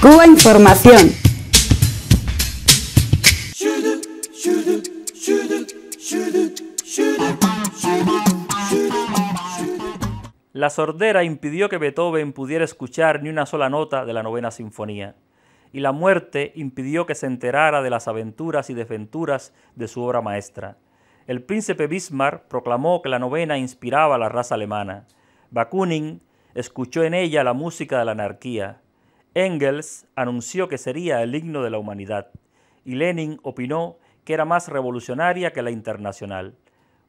Cuba Información. La sordera impidió que Beethoven pudiera escuchar ni una sola nota de la novena sinfonía, y la muerte impidió que se enterara de las aventuras y desventuras de su obra maestra. El príncipe Bismarck proclamó que la novena inspiraba a la raza alemana. Bakunin escuchó en ella la música de la anarquía. Engels anunció que sería el himno de la humanidad y Lenin opinó que era más revolucionaria que la internacional.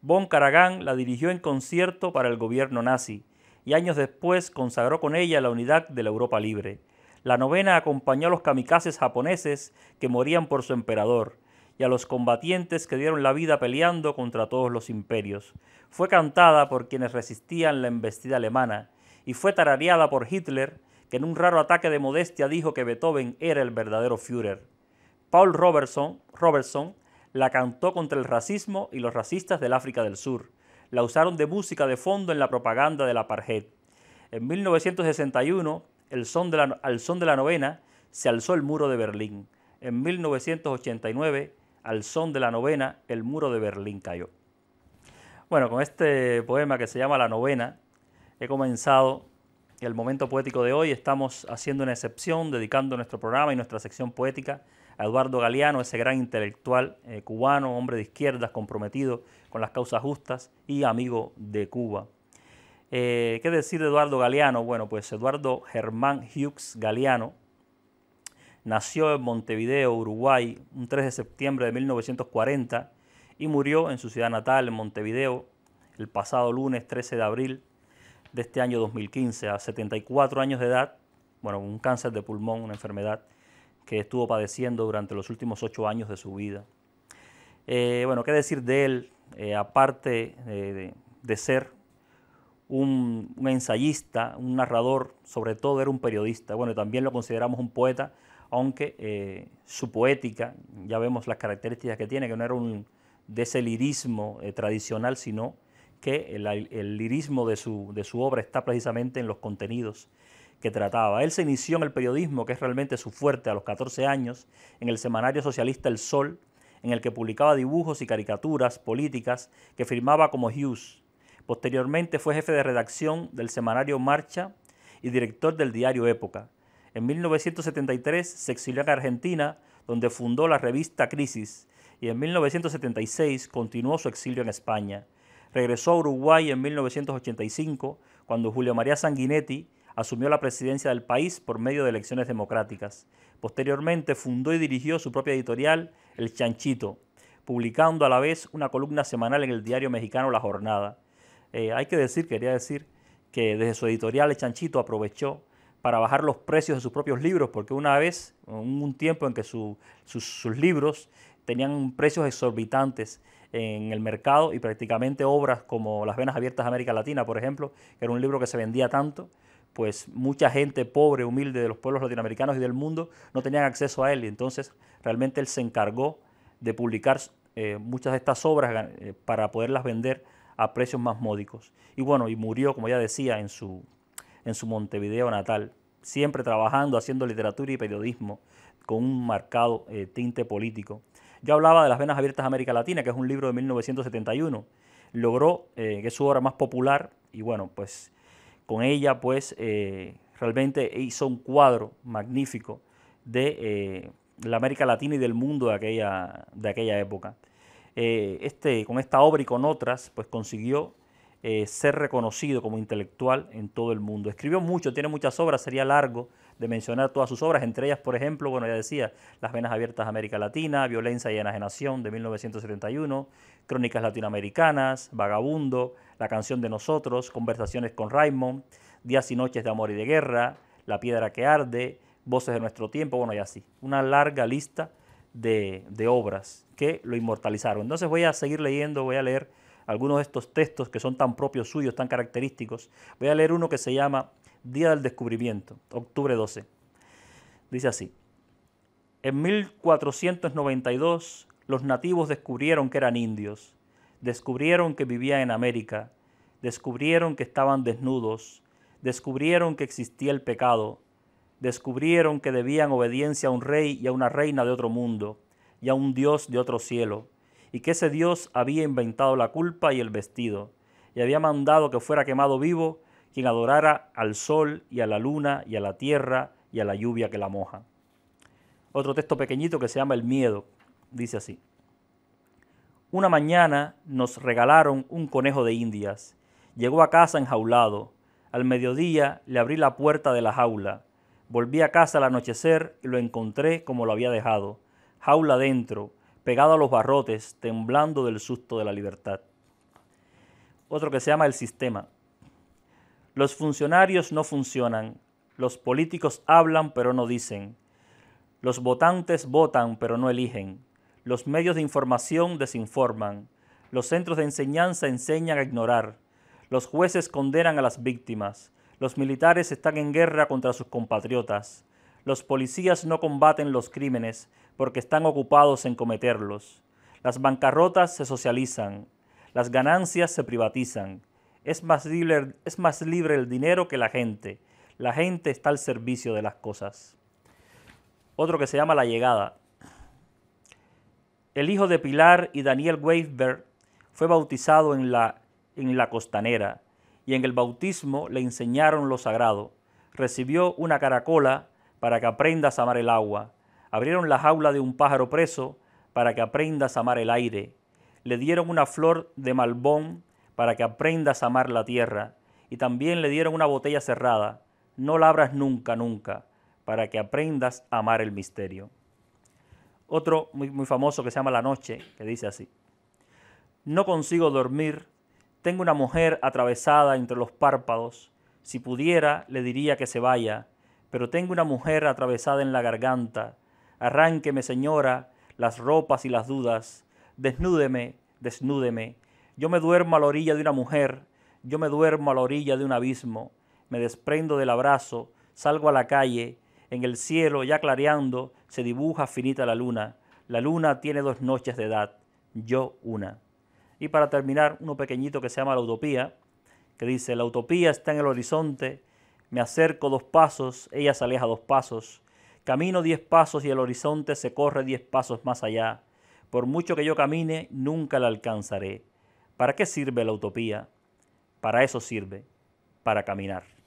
Von Karagán la dirigió en concierto para el gobierno nazi y años después consagró con ella la unidad de la Europa libre. La novena acompañó a los kamikazes japoneses que morían por su emperador y a los combatientes que dieron la vida peleando contra todos los imperios. Fue cantada por quienes resistían la embestida alemana y fue tarareada por Hitler que en un raro ataque de modestia dijo que Beethoven era el verdadero Führer. Paul Robertson, Robertson la cantó contra el racismo y los racistas del África del Sur. La usaron de música de fondo en la propaganda de la apartheid. En 1961, el son de la, al son de la novena, se alzó el muro de Berlín. En 1989, al son de la novena, el muro de Berlín cayó. Bueno, con este poema que se llama La novena, he comenzado el momento poético de hoy estamos haciendo una excepción, dedicando nuestro programa y nuestra sección poética a Eduardo Galeano, ese gran intelectual eh, cubano, hombre de izquierdas, comprometido con las causas justas y amigo de Cuba. Eh, ¿Qué decir de Eduardo Galeano? Bueno, pues Eduardo Germán Hughes Galeano nació en Montevideo, Uruguay, un 3 de septiembre de 1940 y murió en su ciudad natal, en Montevideo, el pasado lunes 13 de abril de este año 2015, a 74 años de edad, bueno, un cáncer de pulmón, una enfermedad que estuvo padeciendo durante los últimos ocho años de su vida. Eh, bueno, qué decir de él, eh, aparte de, ser un, ensayista, un narrador, sobre todo era un periodista. Bueno, también lo consideramos un poeta, aunque eh, su poética, ya vemos las características que tiene, que no era un, de tradicional, sino que el, lirismo de su, de su obra está precisamente en los contenidos que trataba. Él se inició en el periodismo, que es realmente su fuerte, a los 14 años, en el semanario socialista El Sol, en el que publicaba dibujos y caricaturas políticas que firmaba como Hughes. Posteriormente fue jefe de redacción del semanario Marcha y director del diario Época. En 1973 se exilió a Argentina, donde fundó la revista Crisis, y en 1976 continuó su exilio en España. Regresó a Uruguay en 1985, cuando Julio María Sanguinetti asumió la presidencia del país por medio de elecciones democráticas. Posteriormente fundó y dirigió su propia editorial, El Chanchito, publicando a la vez una columna semanal en el diario mexicano La Jornada. Eh, hay que decir, quería decir, que desde su editorial El Chanchito aprovechó para bajar los precios de sus propios libros, porque una vez, un tiempo en que sus, sus libros tenían precios exorbitantes en el mercado y prácticamente obras como Las Venas Abiertas de América Latina, por ejemplo, que era un libro que se vendía tanto, pues mucha gente pobre, humilde de los pueblos latinoamericanos y del mundo no tenían acceso a él. Y entonces realmente él se encargó de publicar eh, muchas de estas obras eh, para poderlas vender a precios más módicos. Y bueno, y murió, como ya decía, en su, en su Montevideo natal, siempre trabajando, haciendo literatura y periodismo con un marcado eh, tinte político. Yo hablaba de Las Venas Abiertas de América Latina, que es un libro de 1971. Logró, eh, que es su obra más popular, y bueno, pues con ella, pues eh, realmente hizo un cuadro magnífico de eh, la América Latina y del mundo de aquella, de aquella época. este, con esta obra y con otras, pues consiguió ser reconocido como intelectual en todo el mundo. Escribió mucho, tiene muchas obras, sería largo de mencionar todas sus obras, entre ellas, por ejemplo, bueno, ya decía, Las Venas Abiertas de América Latina, Violencia y Enajenación de 1971, Crónicas Latinoamericanas, Vagabundo, La Canción de Nosotros, Conversaciones con Raymond, Días y Noches de Amor y de Guerra, La Piedra que Arde, Voces de Nuestro Tiempo, bueno, y así, una larga lista de, de obras que lo inmortalizaron. Entonces voy a seguir leyendo, voy a leer algunos de estos textos que son tan propios suyos, tan característicos. Voy a leer uno que se llama Día del Descubrimiento, octubre 12. Dice así, en 1492 los nativos descubrieron que eran indios, descubrieron que vivían en América, descubrieron que estaban desnudos, descubrieron que existía el pecado, descubrieron que debían obediencia a un rey y a una reina de otro mundo, y a un dios de otro cielo, y que ese dios había inventado la culpa y el vestido, y había mandado que fuera quemado vivo quien adorara al sol y a la luna y a la tierra y a la lluvia que la moja. Otro texto pequeñito que se llama El miedo, dice así. Una mañana nos regalaron un conejo de indias. Llegó a casa enjaulado. Al mediodía le abrí la puerta de la jaula. Volví a casa al anochecer y lo encontré como lo había dejado, jaula dentro, pegado a los barrotes, temblando del susto de la libertad. Otro que se llama El Sistema. Los funcionarios no funcionan, los políticos hablan pero no dicen, los votantes votan pero no eligen, los medios de información desinforman, los centros de enseñanza enseñan a ignorar, los jueces condenan a las víctimas, los militares están en guerra contra sus compatriotas, los policías no combaten los crímenes porque están ocupados en cometerlos, las bancarrotas se socializan, las ganancias se privatizan, es más, libre, es más libre el dinero que la gente. La gente está al servicio de las cosas. Otro que se llama La Llegada. El hijo de Pilar y Daniel Weisberg fue bautizado en la, en la costanera y en el bautismo le enseñaron lo sagrado. Recibió una caracola para que aprendas a amar el agua. Abrieron la jaula de un pájaro preso para que aprendas a amar el aire. Le dieron una flor de malbón para que aprendas a amar la tierra, y también le dieron una botella cerrada, no la abras nunca, nunca, para que aprendas a amar el misterio. Otro muy, famoso que se llama La Noche, que dice así, no consigo dormir, tengo una mujer atravesada entre los párpados, si pudiera le diría que se vaya, pero tengo una mujer atravesada en la garganta, arránqueme, señora, las ropas y las dudas, desnúdeme, desnúdeme, yo me duermo a la orilla de una mujer, yo me duermo a la orilla de un abismo, me desprendo del abrazo, salgo a la calle, en el cielo ya clareando se dibuja finita la luna, la luna tiene dos noches de edad, yo una. Y para terminar, uno pequeñito que se llama La Utopía, que dice, la utopía está en el horizonte, me acerco dos pasos, ella se aleja dos pasos, camino diez pasos y el horizonte se corre diez pasos más allá, por mucho que yo camine, nunca la alcanzaré ¿Para qué sirve la utopía? Para eso sirve, para caminar.